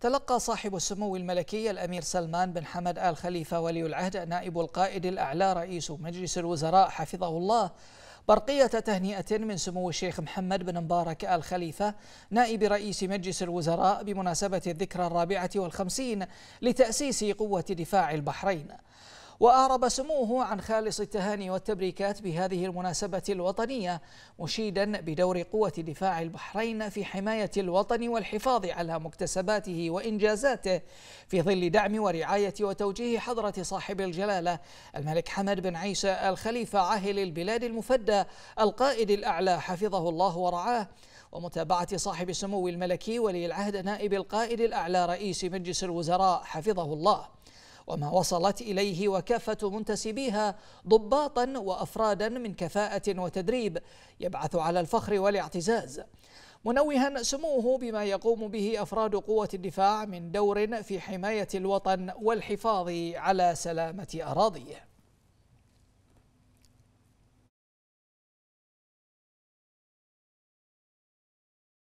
تلقى صاحب السمو الملكي الأمير سلمان بن حمد آل خليفة ولي العهد نائب القائد الأعلى رئيس مجلس الوزراء حفظه الله برقية تهنئة من سمو الشيخ محمد بن مبارك آل خليفة نائب رئيس مجلس الوزراء بمناسبة الذكرى الرابعة والخمسين لتأسيس قوة دفاع البحرين وأعرب سموه عن خالص التهاني والتبريكات بهذه المناسبة الوطنية مشيدا بدور قوة دفاع البحرين في حماية الوطن والحفاظ على مكتسباته وإنجازاته في ظل دعم ورعاية وتوجيه حضرة صاحب الجلالة الملك حمد بن عيسى الخليفة عاهل البلاد المفدى القائد الأعلى حفظه الله ورعاه ومتابعة صاحب السمو الملكي ولي العهد نائب القائد الأعلى رئيس مجلس الوزراء حفظه الله وما وصلت إليه وكافة منتسبيها ضباطا وأفرادا من كفاءة وتدريب يبعث على الفخر والاعتزاز منوها سموه بما يقوم به أفراد قوة الدفاع من دور في حماية الوطن والحفاظ على سلامة أراضيه